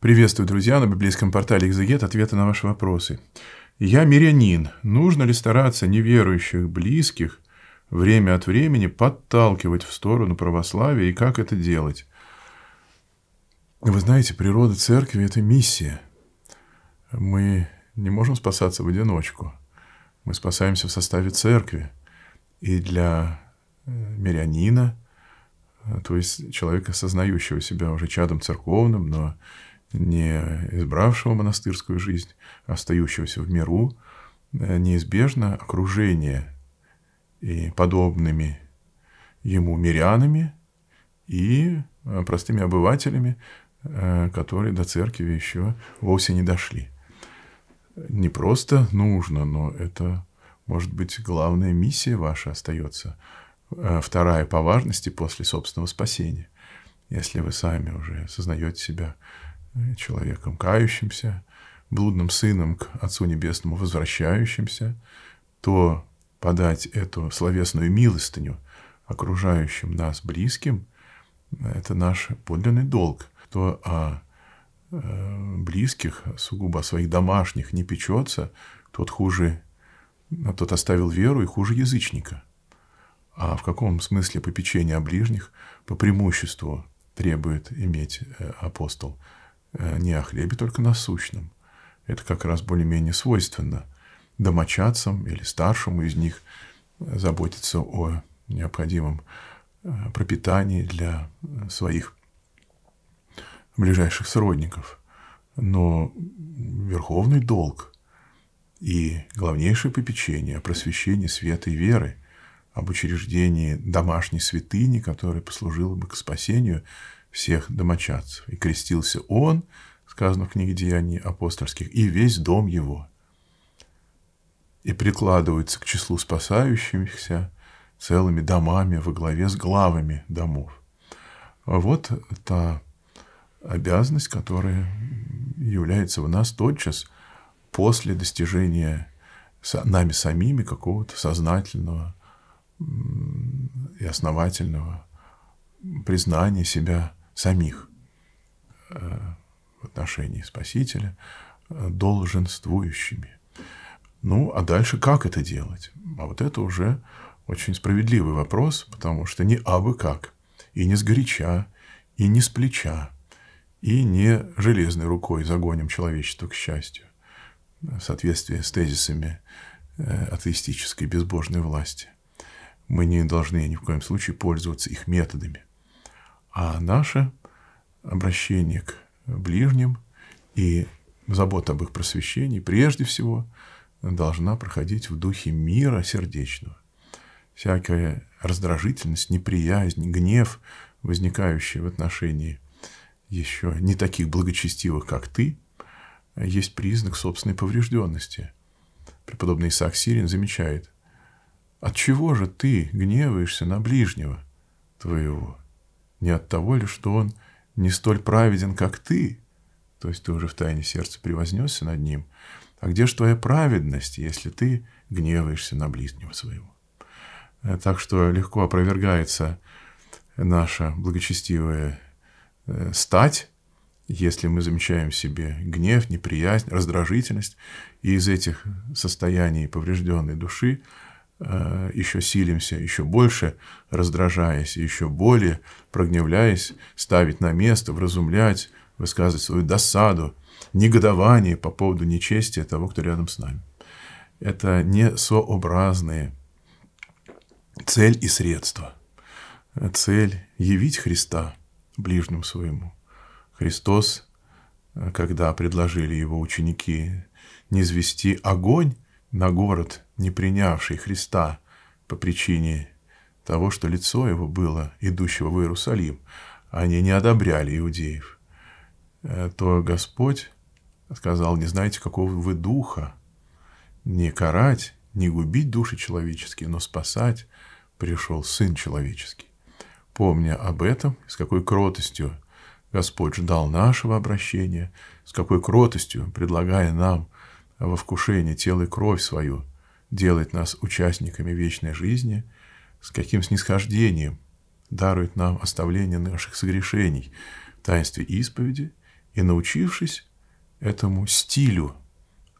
Приветствую, друзья, на библейском портале «Экзегет» ответы на ваши вопросы. Я мирянин. Нужно ли стараться неверующих близких время от времени подталкивать в сторону православия и как это делать? Вы знаете, природа церкви – это миссия. Мы не можем спасаться в одиночку. Мы спасаемся в составе церкви. И для э, мирянина, э, то есть человека, сознающего себя уже чадом церковным, но не избравшего монастырскую жизнь, а остающегося в миру, э, неизбежно окружение и подобными ему мирянами и э, простыми обывателями, э, которые до церкви еще вовсе не дошли. Не просто нужно, но это, может быть, главная миссия ваша остается, вторая по важности после собственного спасения, если вы сами уже сознаете себя Э, человеком кающимся, блудным сыном к Отцу Небесному возвращающимся, то подать эту словесную милостыню окружающим нас близким э, – это наш подлинный долг. То о а, э, близких, сугубо о своих домашних не печется, тот хуже, тот оставил веру и хуже язычника. А в каком смысле попечение о ближних по преимуществу требует иметь апостол – Э, не о хлебе только насущном. Это как раз более-менее свойственно домочадцам или старшему из них заботиться о необходимом э, пропитании для своих ближайших сродников. Но верховный долг и главнейшее попечение о просвещении света и веры, об учреждении домашней святыни, которая послужила бы к спасению – всех домочадцев. И крестился он, сказано в книге Деяний апостольских, и весь дом его. И прикладывается к числу спасающихся целыми домами во главе с главами домов. Вот та обязанность, которая является у нас тотчас после достижения нами самими какого-то сознательного и основательного признания себя самих э, в отношении Спасителя э, долженствующими. Ну, а дальше как это делать? А вот это уже очень справедливый вопрос, потому что не абы как, и не с горяча, и не с плеча, и не железной рукой загоним человечество к счастью в соответствии с тезисами э, атеистической безбожной власти. Мы не должны ни в коем случае пользоваться их методами. А наше обращение к ближним и забота об их просвещении прежде всего должна проходить в духе мира сердечного. Всякая раздражительность, неприязнь, гнев, возникающие в отношении еще не таких благочестивых, как ты, есть признак собственной поврежденности. Преподобный Исаак Сирин замечает, от чего же ты гневаешься на ближнего твоего? Не от того ли, что он не столь праведен, как ты? То есть ты уже в тайне сердца превознесся над ним. А где же твоя праведность, если ты гневаешься на ближнего своего? Э, так что легко опровергается наша благочестивая э, стать, если мы замечаем в себе гнев, неприязнь, раздражительность, и из этих состояний поврежденной души – Э, еще силимся, еще больше раздражаясь, еще более прогневляясь, ставить на место, вразумлять, высказывать свою досаду, негодование по поводу нечестия того, кто рядом с нами. Это не сообразные цель и средства. Цель – явить Христа ближнему своему. Христос, э, когда предложили его ученики не извести огонь, на город, не принявший Христа по причине того, что лицо его было, идущего в Иерусалим, они не одобряли иудеев, э, то Господь сказал, не знаете, какого вы духа, не карать, не губить души человеческие, но спасать пришел Сын Человеческий. Помня об этом, с какой кротостью Господь ждал нашего обращения, с какой кротостью, предлагая нам а во вкушении тело и кровь свою, делает нас участниками вечной жизни, с каким снисхождением дарует нам оставление наших согрешений в таинстве исповеди и, научившись этому стилю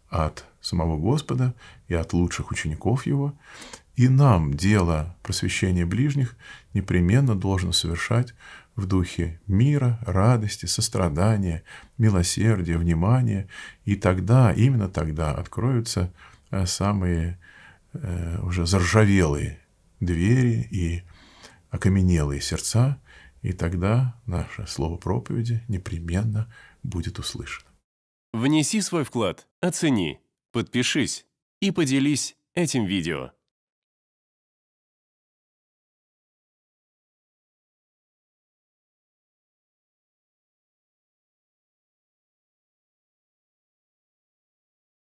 от самого Господа и от лучших учеников Его, и нам дело просвещения ближних непременно должно совершать в духе мира, радости, сострадания, милосердия, внимания. И тогда, именно тогда откроются э, самые э, уже заржавелые двери и окаменелые сердца, и тогда наше слово проповеди непременно будет услышано. Внеси свой вклад, оцени, подпишись и поделись этим видео.